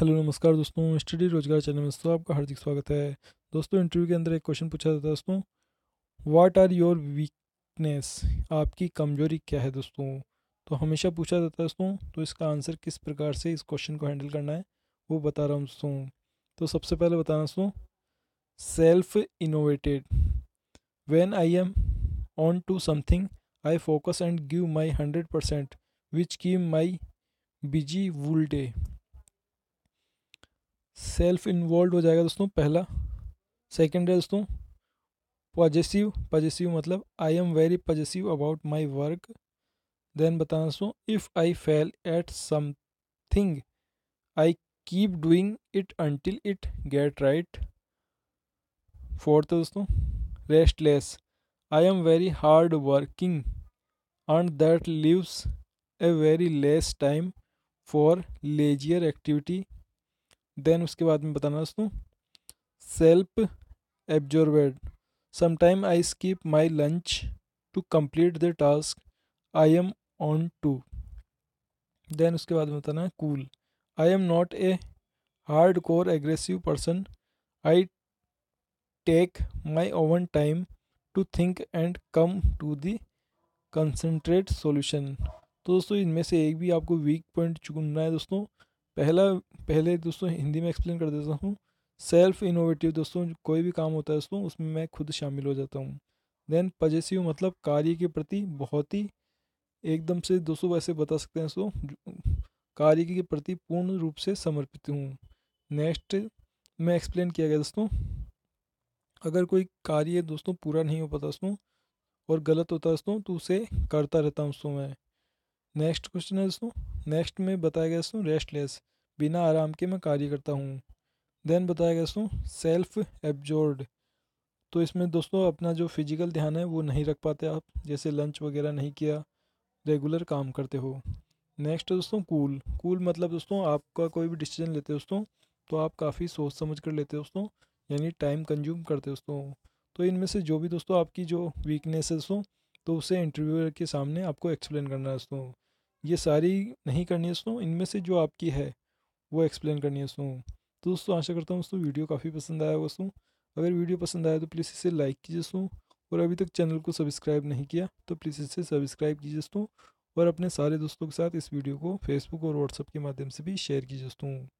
hello नमस्कार दोस्तों study रोजगार चैनल में दोस्तों आपका हार्दिक स्वागत है दोस्तों इंटरव्यू के अंदर एक क्वेश्चन पूछा है दोस्तों व्हाट आर योर वीकनेस आपकी कमजोरी क्या है दोस्तों तो हमेशा पूछा जाता है दोस्तों तो इसका आंसर किस प्रकार से इस क्वेश्चन को हैंडल करना है वो बता रहा हूँ दोस्तों तो सबसे पहले बताना दोस्तों self innovated when I am on to something I focus and give my hundred percent which keep my busy whole day self involve हो जाएगा दोस्तों पहला सेकंड है दोस्तों पॉजिटिव पॉजिटिव मतलब I am very positive about my work then बताना दोस्तों if I fail at something I keep doing it until it get right fourth है दोस्तों restless I am very hard working and that leaves a very less time for leisure activity then उसके बाद में बताना दोस्तों self absorbed sometime I skip my lunch to complete the task I am on to then उसके बाद में बताना cool I am not a hardcore aggressive person I take my own time to think and come to the concentrate solution तो दोस्तों इनमें से एक भी आपको वीक पॉइंट चुनना है दोस्तों पहला पहले दोस्तों हिंदी में एक्सप्लेन कर देता हूँ सेल्फ इनोवेटिव दोस्तों कोई भी काम होता है दोस्तों उसमें मैं खुद शामिल हो जाता हूँ देन पजेसिव मतलब कार्य के प्रति बहुत ही एकदम से दोस्तों वैसे बता सकते हैं दोस्तों कार्य के प्रति पूर्ण रूप से समर्पित हूँ नेक्स्ट में एक्सप्लेन किया गया दोस्तों अगर कोई कार्य दोस्तों पूरा नहीं हो पाता दोस्तों और गलत होता दोस्तों तो उसे करता रहता हूँ दोस्तों मैं नेक्स्ट क्वेश्चन है दोस्तों नेक्स्ट में बताया गया सूँ रेस्टलेस बिना आराम के मैं कार्य करता हूँ देन बताया गया सूँ सेल्फ एब्जॉर्ड तो इसमें दोस्तों अपना जो फिजिकल ध्यान है वो नहीं रख पाते आप जैसे लंच वगैरह नहीं किया रेगुलर काम करते हो नेक्स्ट दोस्तों कूल कूल मतलब दोस्तों आपका कोई भी डिसीजन लेते हो दोस्तों तो आप काफ़ी सोच समझ कर लेते हो दोस्तों यानी टाइम कंज्यूम करते हो दोस्तों तो इनमें से जो भी दोस्तों आपकी जो वीकनेस है दोस्तों तो उसे इंटरव्यूअर के सामने आपको एक्सप्लेन करना है दोस्तों ये सारी नहीं करनी है स्नो इनमें से जो आपकी है वो एक्सप्लेन करनी है स्नो तो दोस्तों आशा करता हूँ दोस्तों वीडियो काफ़ी पसंद आया होगा स्नो अगर वीडियो पसंद आया तो प्लीज़ इसे लाइक कीजिए स्नो और अभी तक चैनल को सब्सक्राइब नहीं किया तो प्लीज़ इसे सब्सक्राइब कीजिए दोस्तों और अपने सारे दोस्तों के साथ इस वीडियो को फेसबुक और व्हाट्सअप के माध्यम से भी शेयर कीजिए दोस्तों